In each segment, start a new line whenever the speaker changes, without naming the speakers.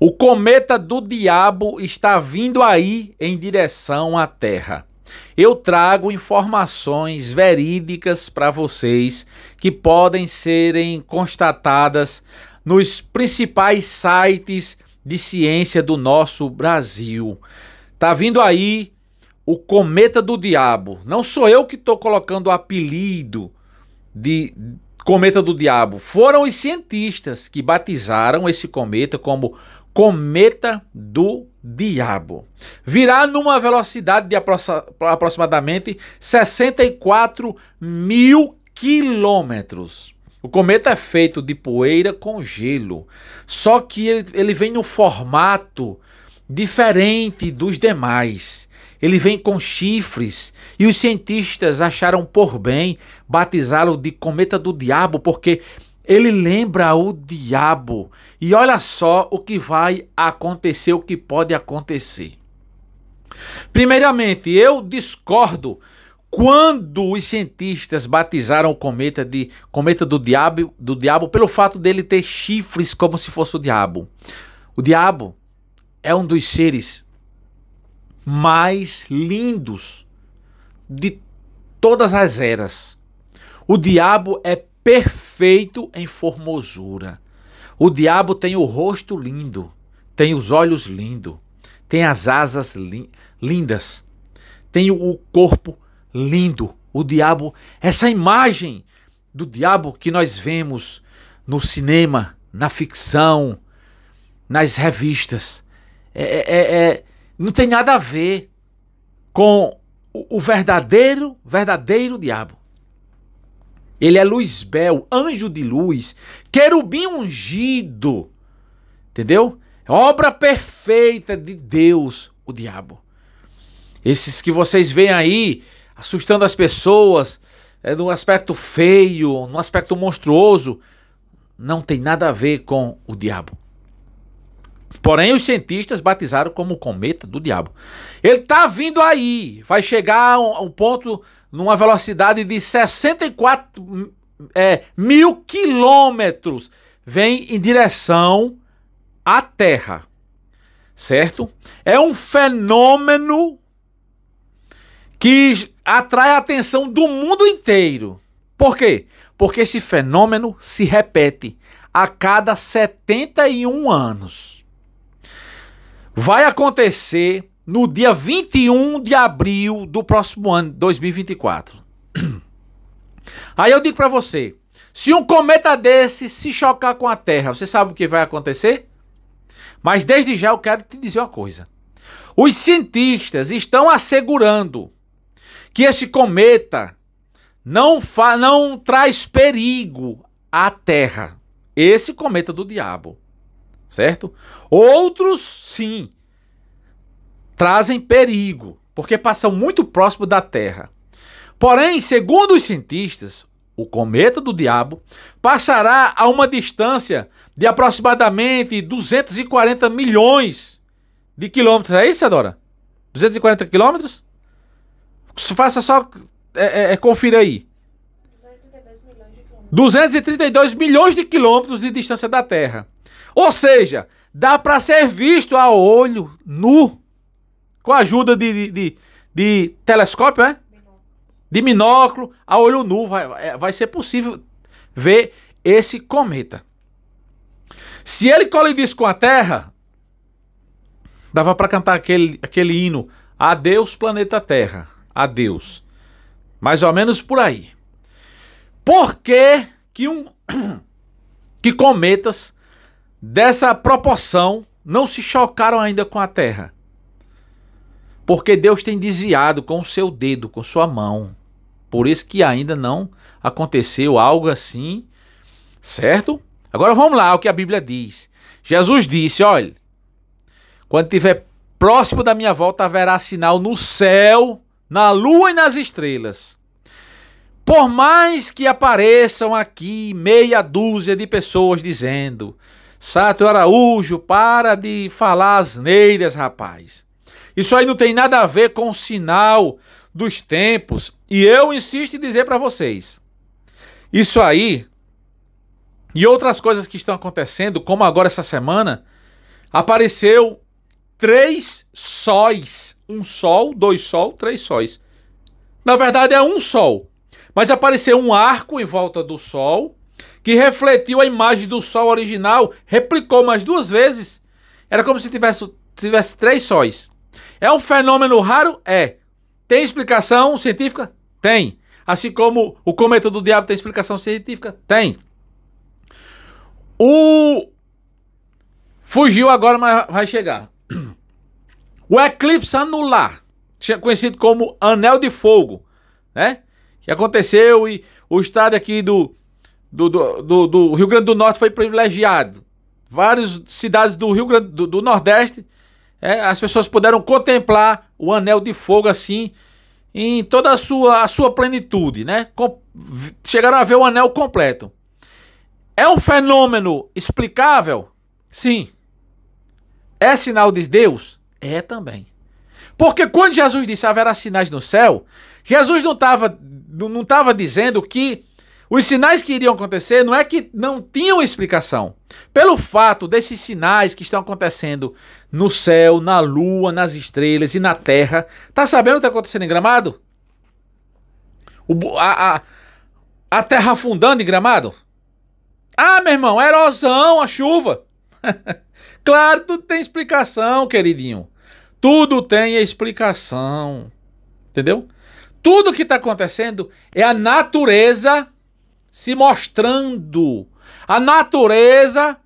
O cometa do diabo está vindo aí em direção à Terra. Eu trago informações verídicas para vocês que podem serem constatadas nos principais sites de ciência do nosso Brasil. Tá vindo aí o cometa do diabo. Não sou eu que estou colocando o apelido de cometa do diabo. Foram os cientistas que batizaram esse cometa como cometa do diabo. Virá numa velocidade de aproximadamente 64 mil quilômetros. O cometa é feito de poeira com gelo, só que ele, ele vem no formato diferente dos demais. Ele vem com chifres e os cientistas acharam por bem batizá-lo de cometa do diabo porque ele lembra o diabo. E olha só o que vai acontecer, o que pode acontecer. Primeiramente, eu discordo quando os cientistas batizaram o cometa de cometa do diabo, do diabo pelo fato dele ter chifres como se fosse o diabo. O diabo é um dos seres mais lindos de todas as eras. O diabo é perfeito em formosura. O diabo tem o rosto lindo, tem os olhos lindos, tem as asas li lindas, tem o corpo lindo. O diabo, essa imagem do diabo que nós vemos no cinema, na ficção, nas revistas, é, é, é, é não tem nada a ver com o verdadeiro, verdadeiro diabo. Ele é Luzbel, anjo de luz, querubim ungido. Entendeu? É obra perfeita de Deus, o diabo. Esses que vocês veem aí assustando as pessoas, é num aspecto feio, num aspecto monstruoso, não tem nada a ver com o diabo. Porém, os cientistas batizaram como cometa do diabo. Ele está vindo aí. Vai chegar a um, ponto numa velocidade de 64 é, mil quilômetros. Vem em direção à Terra. Certo? É um fenômeno que atrai a atenção do mundo inteiro. Por quê? Porque esse fenômeno se repete a cada 71 anos vai acontecer no dia 21 de abril do próximo ano, 2024. Aí eu digo para você, se um cometa desse se chocar com a Terra, você sabe o que vai acontecer? Mas desde já eu quero te dizer uma coisa. Os cientistas estão assegurando que esse cometa não, não traz perigo à Terra. Esse cometa do diabo certo? Outros, sim, trazem perigo, porque passam muito próximo da Terra. Porém, segundo os cientistas, o cometa do diabo passará a uma distância de aproximadamente 240 milhões de quilômetros. É isso, Adora? 240 quilômetros? Faça só. É, é, é confira aí. 232 milhões de quilômetros de distância da Terra. Ou seja, dá para ser visto a olho nu, com a ajuda de, de, de, de telescópio, é? De binóculo, a olho nu, vai, é, vai ser possível ver esse cometa. Se ele colidisse com a Terra, dava para cantar aquele, aquele hino Adeus planeta Terra, adeus. Mais ou menos por aí. Por que que um que cometas dessa proporção não se chocaram ainda com a terra. Porque Deus tem desviado com o seu dedo, com sua mão. Por isso que ainda não aconteceu algo assim, certo? Agora vamos lá o que a Bíblia diz. Jesus disse: olha, quando tiver próximo da minha volta haverá sinal no céu, na lua e nas estrelas. Por mais que apareçam aqui meia dúzia de pessoas dizendo: Sato Araújo, para de falar asneiras, rapaz. Isso aí não tem nada a ver com o sinal dos tempos. E eu insisto em dizer para vocês. Isso aí e outras coisas que estão acontecendo, como agora essa semana, apareceu três sóis. Um sol, dois sol, três sóis. Na verdade é um sol. Mas apareceu um arco em volta do sol que refletiu a imagem do Sol original, replicou mais duas vezes. Era como se tivesse, tivesse três sóis. É um fenômeno raro? É. Tem explicação científica? Tem. Assim como o cometa do diabo tem explicação científica? Tem. O. Fugiu agora, mas vai chegar. O eclipse anular, conhecido como anel de fogo, né? Que aconteceu e o estado aqui do do, do, do, Rio Grande do Norte foi privilegiado. Várias cidades do Rio Grande do, do Nordeste, é, as pessoas puderam contemplar o anel de fogo assim, em toda a sua, a sua plenitude, né? Com, chegaram a ver o anel completo. É um fenômeno explicável? Sim. É sinal de Deus? É também. Porque quando Jesus disse haverá sinais no céu, Jesus não estava não tava dizendo que os sinais que iriam acontecer não é que não tinham explicação. Pelo fato desses sinais que estão acontecendo no céu, na lua, nas estrelas e na terra, tá sabendo o que está acontecendo em Gramado? O, a, a, a terra afundando em Gramado? Ah, meu irmão, a erosão, a chuva. claro, tudo tem explicação, queridinho. Tudo tem explicação. Entendeu? Tudo que está acontecendo é a natureza se mostrando. A natureza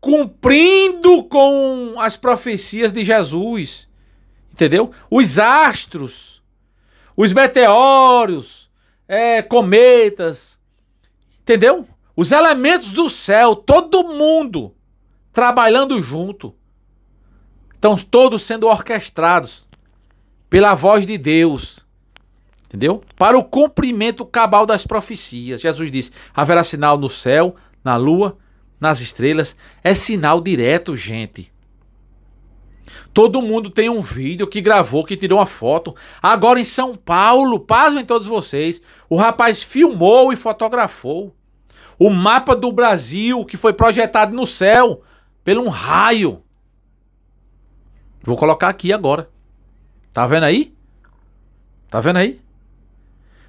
cumprindo com as profecias de Jesus. Entendeu? Os astros, os meteoros, é, cometas, entendeu? Os elementos do céu, todo mundo trabalhando junto. Estão todos sendo orquestrados pela voz de Deus. Entendeu? Para o cumprimento cabal das profecias. Jesus disse: haverá sinal no céu, na lua, nas estrelas. É sinal direto, gente. Todo mundo tem um vídeo que gravou, que tirou uma foto. Agora em São Paulo, pasmem todos vocês, o rapaz filmou e fotografou o mapa do Brasil que foi projetado no céu pelo um raio. Vou colocar aqui agora. Tá vendo aí? Tá vendo aí?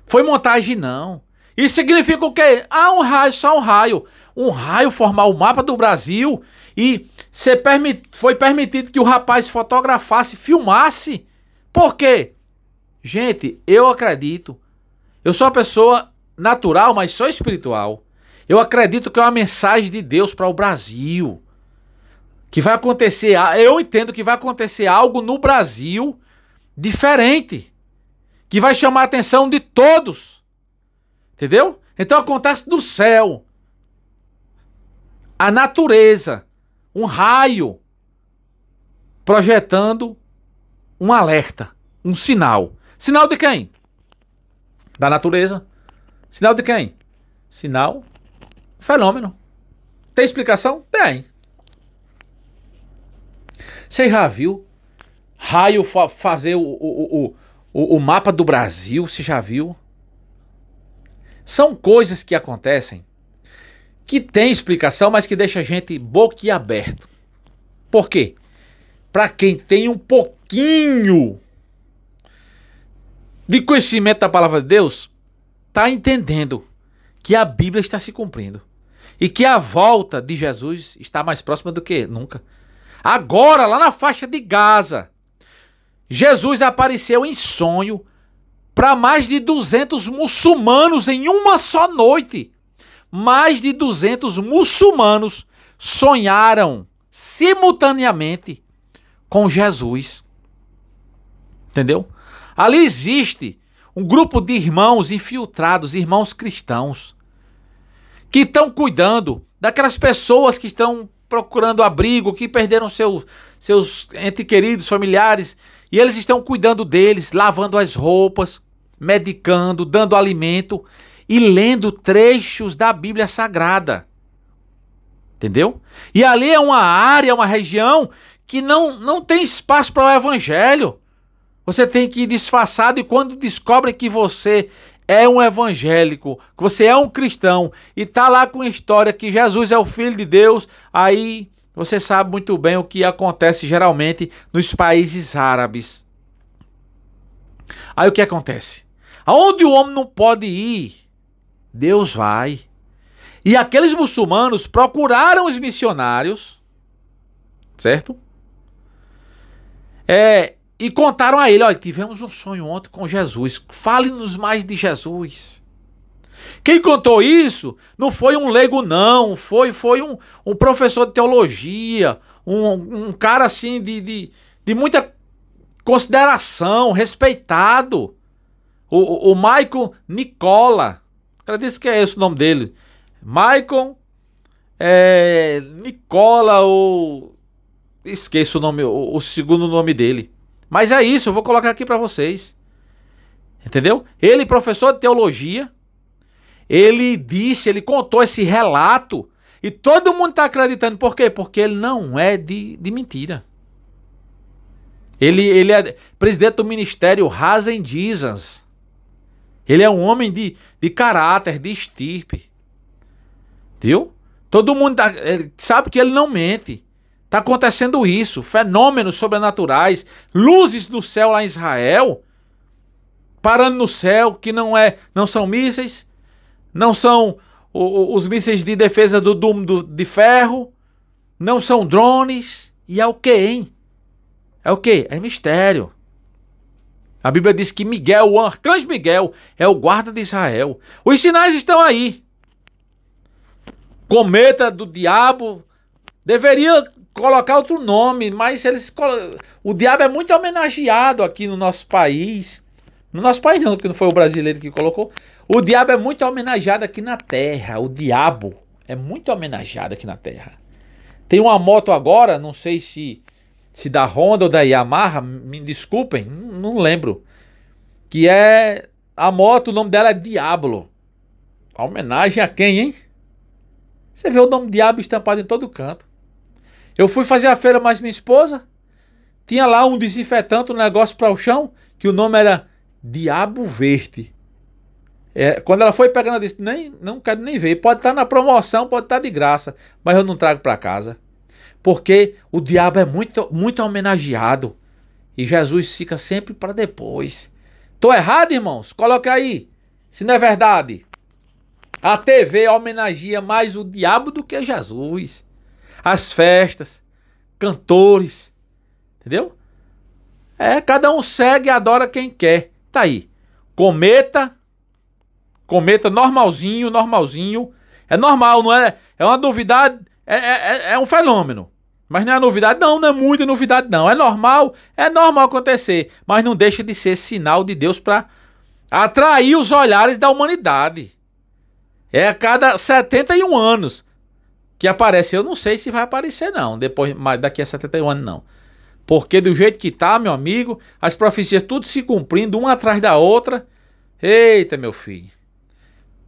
Foi montagem, não. Isso significa o quê? Ah, um raio, só um raio. Um raio formar o mapa do Brasil e permit... foi permitido que o rapaz fotografasse, filmasse. Por quê? Gente, eu acredito. Eu sou uma pessoa natural, mas sou espiritual. Eu acredito que é uma mensagem de Deus para o Brasil. Que vai acontecer, eu entendo que vai acontecer algo no Brasil diferente que vai chamar a atenção de todos. Entendeu? Então acontece do céu. A natureza, um raio projetando um alerta, um sinal. Sinal de quem? Da natureza. Sinal de quem? Sinal fenômeno. Tem explicação? Tem. Você já viu raio fa fazer o, o, o, o, o mapa do Brasil, se já viu. São coisas que acontecem que tem explicação, mas que deixa a gente boquiaberto. Por quê? Para quem tem um pouquinho de conhecimento da palavra de Deus, tá entendendo que a Bíblia está se cumprindo e que a volta de Jesus está mais próxima do que nunca. Agora, lá na faixa de Gaza, Jesus apareceu em sonho para mais de 200 muçulmanos em uma só noite. Mais de 200 muçulmanos sonharam simultaneamente com Jesus. Entendeu? Ali existe um grupo de irmãos infiltrados, irmãos cristãos, que estão cuidando daquelas pessoas que estão procurando abrigo, que perderam seus seus entes queridos, familiares, e eles estão cuidando deles, lavando as roupas, medicando, dando alimento e lendo trechos da Bíblia Sagrada. Entendeu? E ali é uma área, uma região que não, não tem espaço para o evangelho. Você tem que ir disfarçado e quando descobre que você é um evangélico, que você é um cristão e está lá com a história que Jesus é o filho de Deus, aí você sabe muito bem o que acontece geralmente nos países árabes. Aí o que acontece? Aonde o homem não pode ir, Deus vai. E aqueles muçulmanos procuraram os missionários, certo? É, e contaram a ele: olha, tivemos um sonho ontem com Jesus, fale-nos mais de Jesus. Quem contou isso não foi um leigo, não. Foi, foi um, um professor de teologia, um, um cara assim de, de, de muita consideração, respeitado. O, o, o Michael Nicola. O cara disse que é esse o nome dele. Michael é, Nicola ou. Esqueço o nome, o, o segundo nome dele. Mas é isso, eu vou colocar aqui para vocês. Entendeu? Ele, professor de teologia, ele disse, ele contou esse relato e todo mundo está acreditando. Por quê? Porque ele não é de, de mentira. Ele, ele é presidente do ministério Hazen Jesus. Ele é um homem de, de caráter, de estirpe. Viu? Todo mundo tá, sabe que ele não mente. Está acontecendo isso. Fenômenos sobrenaturais. Luzes no céu lá em Israel. Parando no céu, que não é, não são mísseis, não são o, os mísseis de defesa do Dume do, de ferro, não são drones. E é o que, hein? É o que? É mistério. A Bíblia diz que Miguel, o arcanjo Miguel, é o guarda de Israel. Os sinais estão aí. Cometa do diabo deveria colocar outro nome, mas eles o diabo é muito homenageado aqui no nosso país. No nosso país não, que não foi o brasileiro que colocou. O diabo é muito homenageado aqui na terra. O diabo é muito homenageado aqui na terra. Tem uma moto agora, não sei se se da Honda ou da Yamaha, me desculpem, não lembro. Que é a moto, o nome dela é Diablo. A homenagem a quem, hein? Você vê o nome Diabo estampado em todo canto. Eu fui fazer a feira mais minha esposa. Tinha lá um desinfetante, um negócio para o chão, que o nome era Diabo Verde. É, quando ela foi pegando, ela disse: nem, não quero nem ver. Pode estar tá na promoção, pode estar tá de graça, mas eu não trago para casa. Porque o diabo é muito, muito homenageado. E Jesus fica sempre para depois. Tô errado, irmãos? Coloca aí. Se não é verdade. A TV homenageia mais o diabo do que Jesus. As festas, cantores. Entendeu? É, cada um segue e adora quem quer tá aí. Cometa, cometa normalzinho, normalzinho. É normal, não é? É uma novidade, é, é, é, é um fenômeno. Mas não é novidade, não, não é muita novidade, não. É normal, é normal acontecer. Mas não deixa de ser sinal de Deus para atrair os olhares da humanidade. É a cada 71 anos que aparece. Eu não sei se vai aparecer, não, depois, mas daqui a 71 anos, não. Porque do jeito que tá, meu amigo, as profecias tudo se cumprindo, uma atrás da outra. Eita, meu filho.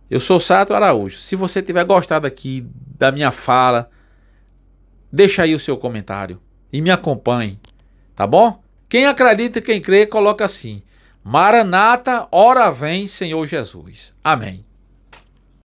Eu sou Sato Araújo. Se você tiver gostado aqui da minha fala, deixa aí o seu comentário e me acompanhe, tá bom? Quem acredita, e quem crê, coloca assim: Maranata, ora vem, Senhor Jesus. Amém.